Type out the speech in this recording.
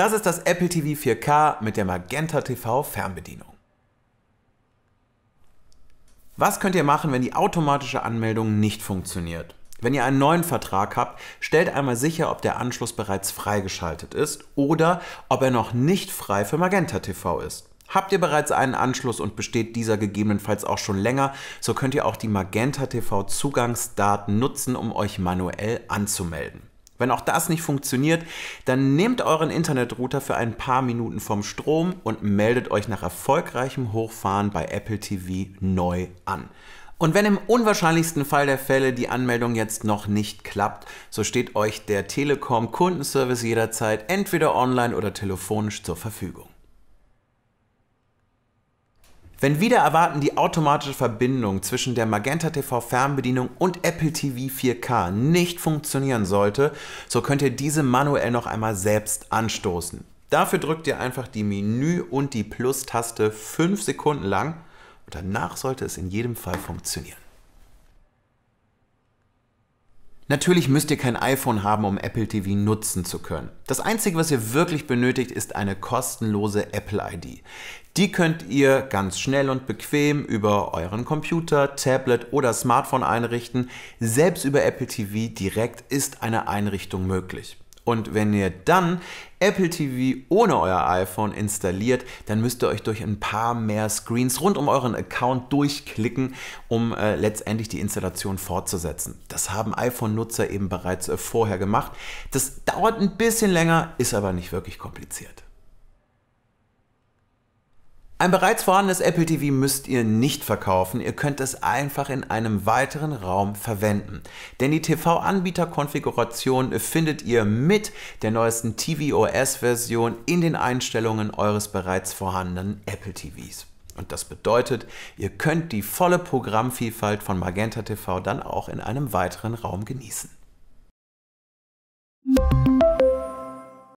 Das ist das Apple TV 4K mit der Magenta TV Fernbedienung. Was könnt ihr machen, wenn die automatische Anmeldung nicht funktioniert? Wenn ihr einen neuen Vertrag habt, stellt einmal sicher, ob der Anschluss bereits freigeschaltet ist oder ob er noch nicht frei für Magenta TV ist. Habt ihr bereits einen Anschluss und besteht dieser gegebenenfalls auch schon länger, so könnt ihr auch die Magenta TV Zugangsdaten nutzen, um euch manuell anzumelden. Wenn auch das nicht funktioniert, dann nehmt euren Internetrouter für ein paar Minuten vom Strom und meldet euch nach erfolgreichem Hochfahren bei Apple TV neu an. Und wenn im unwahrscheinlichsten Fall der Fälle die Anmeldung jetzt noch nicht klappt, so steht euch der Telekom Kundenservice jederzeit entweder online oder telefonisch zur Verfügung. Wenn wieder erwarten die automatische Verbindung zwischen der Magenta TV Fernbedienung und Apple TV 4K nicht funktionieren sollte, so könnt ihr diese manuell noch einmal selbst anstoßen. Dafür drückt ihr einfach die Menü- und die Plus-Taste 5 Sekunden lang und danach sollte es in jedem Fall funktionieren. Natürlich müsst ihr kein iPhone haben, um Apple TV nutzen zu können. Das Einzige, was ihr wirklich benötigt, ist eine kostenlose Apple-ID. Die könnt ihr ganz schnell und bequem über euren Computer, Tablet oder Smartphone einrichten. Selbst über Apple TV direkt ist eine Einrichtung möglich. Und wenn ihr dann Apple TV ohne euer iPhone installiert, dann müsst ihr euch durch ein paar mehr Screens rund um euren Account durchklicken, um äh, letztendlich die Installation fortzusetzen. Das haben iPhone-Nutzer eben bereits äh, vorher gemacht. Das dauert ein bisschen länger, ist aber nicht wirklich kompliziert. Ein bereits vorhandenes Apple TV müsst ihr nicht verkaufen, ihr könnt es einfach in einem weiteren Raum verwenden. Denn die TV-Anbieter-Konfiguration findet ihr mit der neuesten tvOS-Version in den Einstellungen eures bereits vorhandenen Apple TVs. Und das bedeutet, ihr könnt die volle Programmvielfalt von Magenta TV dann auch in einem weiteren Raum genießen.